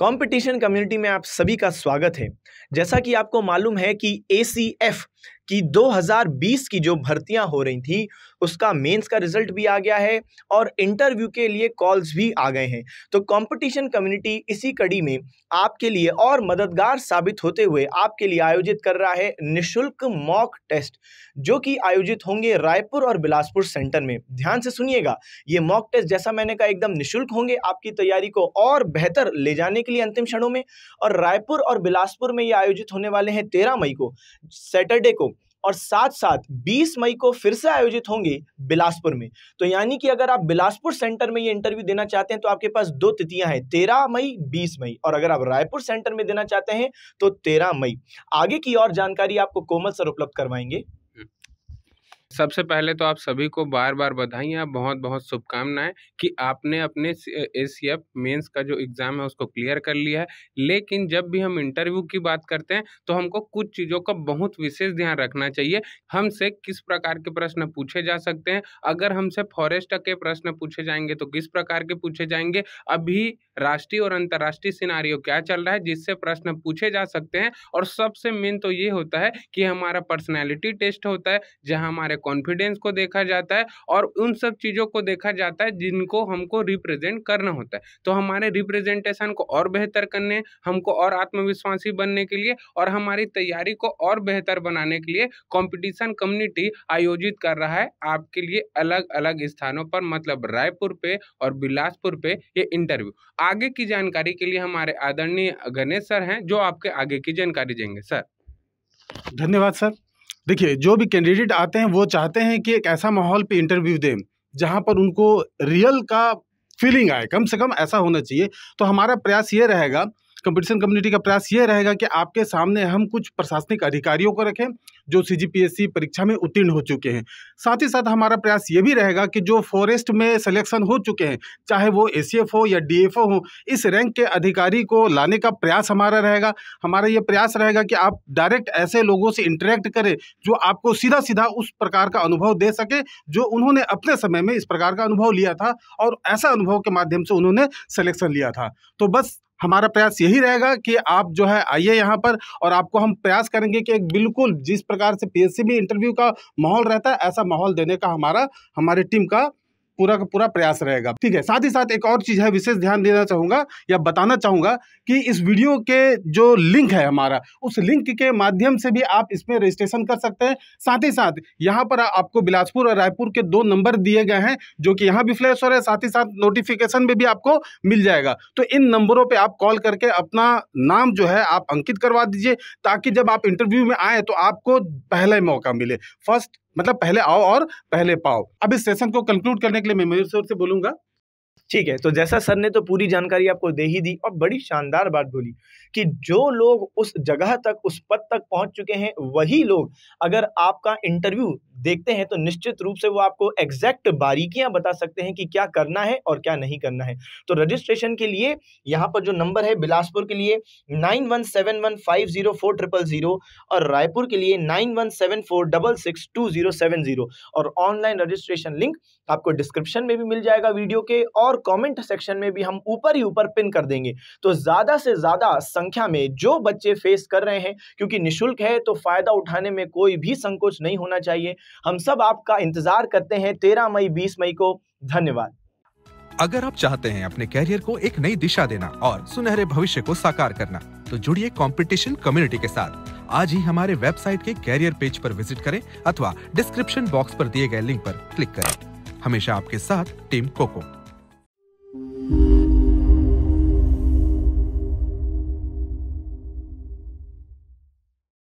competition community में आप सभी का स्वागत है जैसा कि आपको मालूम है कि ए कि 2020 की जो भर्तियां हो रही थी उसका मेंस का रिजल्ट भी आ गया है और इंटरव्यू के लिए कॉल्स भी आ गए हैं तो कंपटीशन कम्युनिटी इसी कड़ी में आपके लिए और मददगार साबित होते हुए आपके लिए आयोजित कर रहा है निशुल्क मॉक टेस्ट जो कि आयोजित होंगे रायपुर और बिलासपुर सेंटर में ध्यान से सुनिएगा ये मॉक टेस्ट जैसा मैंने कहा एकदम निःशुल्क होंगे आपकी तैयारी को और बेहतर ले जाने के लिए अंतिम क्षणों में और रायपुर और बिलासपुर में ये आयोजित होने वाले हैं तेरह मई को सैटरडे को और साथ साथ 20 मई को फिर से आयोजित होंगे बिलासपुर में तो यानी कि अगर आप बिलासपुर सेंटर में ये इंटरव्यू देना चाहते हैं तो आपके पास दो तिथियां हैं तेरह मई बीस मई और अगर आप रायपुर सेंटर में देना चाहते हैं तो तेरह मई आगे की और जानकारी आपको कोमल सर उपलब्ध करवाएंगे सबसे पहले तो आप सभी को बार बार बधाइयाँ बहुत बहुत शुभकामनाएं कि आपने अपने ए सी एफ मेन्स का जो एग्ज़ाम है उसको क्लियर कर लिया है लेकिन जब भी हम इंटरव्यू की बात करते हैं तो हमको कुछ चीज़ों का बहुत विशेष ध्यान रखना चाहिए हमसे किस प्रकार के प्रश्न पूछे जा सकते हैं अगर हमसे फॉरेस्ट के प्रश्न पूछे जाएंगे तो किस प्रकार के पूछे जाएंगे अभी राष्ट्रीय और अंतर्राष्ट्रीय सिनारियों क्या चल रहा है जिससे प्रश्न पूछे जा सकते हैं और सबसे मेन तो ये होता है कि हमारा पर्सनैलिटी टेस्ट होता है जहाँ हमारे कॉन्फिडेंस को देखा जाता है और उन सब चीज़ों को देखा जाता है जिनको हमको रिप्रेजेंट करना होता है तो हमारे रिप्रेजेंटेशन को और बेहतर करने हमको और आत्मविश्वासी बनने के लिए और हमारी तैयारी को और बेहतर बनाने के लिए कॉम्पिटिशन कम्युनिटी आयोजित कर रहा है आपके लिए अलग अलग स्थानों पर मतलब रायपुर पे और बिलासपुर पे ये इंटरव्यू आगे की जानकारी के लिए हमारे आदरणीय गणेश सर हैं जो आपके आगे की जानकारी देंगे सर धन्यवाद सर देखिए जो भी कैंडिडेट आते हैं वो चाहते हैं कि एक ऐसा माहौल पे इंटरव्यू दें जहाँ पर उनको रियल का फीलिंग आए कम से कम ऐसा होना चाहिए तो हमारा प्रयास ये रहेगा कंपटीशन कम्युनिटी का प्रयास ये रहेगा कि आपके सामने हम कुछ प्रशासनिक अधिकारियों को रखें जो सी परीक्षा में उत्तीर्ण हो चुके हैं साथ ही साथ हमारा प्रयास ये भी रहेगा कि जो फॉरेस्ट में सिलेक्शन हो चुके हैं चाहे वो ए हो या डी हो इस रैंक के अधिकारी को लाने का प्रयास हमारा रहेगा हमारा ये प्रयास रहेगा कि आप डायरेक्ट ऐसे लोगों से इंटरेक्ट करें जो आपको सीधा सीधा उस प्रकार का अनुभव दे सके जो उन्होंने अपने समय में इस प्रकार का अनुभव लिया था और ऐसा अनुभव के माध्यम से उन्होंने सिलेक्शन लिया था तो बस हमारा प्रयास यही रहेगा कि आप जो है आइए यहाँ पर और आपको हम प्रयास करेंगे कि एक बिल्कुल जिस प्रकार से पी भी इंटरव्यू का माहौल रहता है ऐसा माहौल देने का हमारा हमारी टीम का पूरा का पूरा प्रयास रहेगा ठीक है साथ ही साथ एक और चीज़ है विशेष ध्यान देना चाहूँगा या बताना चाहूँगा कि इस वीडियो के जो लिंक है हमारा उस लिंक के माध्यम से भी आप इसमें रजिस्ट्रेशन कर सकते हैं साथ ही साथ यहाँ पर आपको बिलासपुर और रायपुर के दो नंबर दिए गए हैं जो कि यहाँ भी फ्लैश हो रहे हैं साथ ही साथ नोटिफिकेशन में भी आपको मिल जाएगा तो इन नंबरों पर आप कॉल करके अपना नाम जो है आप अंकित करवा दीजिए ताकि जब आप इंटरव्यू में आए तो आपको पहला मौका मिले फर्स्ट मतलब पहले आओ और पहले पाओ अब इस सेशन को कंक्लूड करने के लिए मैं मयूर सर से बोलूंगा ठीक है तो जैसा सर ने तो पूरी जानकारी आपको दे ही दी और बड़ी शानदार बात बोली कि जो लोग उस जगह तक उस पद तक पहुंच चुके हैं वही लोग अगर आपका इंटरव्यू देखते हैं तो निश्चित रूप से वो आपको एग्जैक्ट बारीकियां बता सकते हैं कि क्या करना है और क्या नहीं करना है तो रजिस्ट्रेशन के लिए यहाँ पर जो नंबर है बिलासपुर के लिए नाइन वन सेवन जीरो और रायपुर के लिए nine one seven four double six two zero और ऑनलाइन रजिस्ट्रेशन लिंक आपको डिस्क्रिप्शन में भी मिल जाएगा वीडियो के और कमेंट सेक्शन में भी हम ऊपर ही ऊपर पिन कर देंगे तो ज़्यादा से ज़्यादा संख्या में जो बच्चे फेस कर रहे हैं क्योंकि निःशुल्क है तो फ़ायदा उठाने में कोई भी संकोच नहीं होना चाहिए हम सब आपका इंतजार करते हैं तेरह मई बीस मई को धन्यवाद अगर आप चाहते हैं अपने कैरियर को एक नई दिशा देना और सुनहरे भविष्य को साकार करना तो जुड़िए कंपटीशन कम्युनिटी के साथ आज ही हमारे वेबसाइट के कैरियर पेज पर विजिट करें अथवा डिस्क्रिप्शन बॉक्स पर दिए गए लिंक पर क्लिक करें हमेशा आपके साथ टीम कोको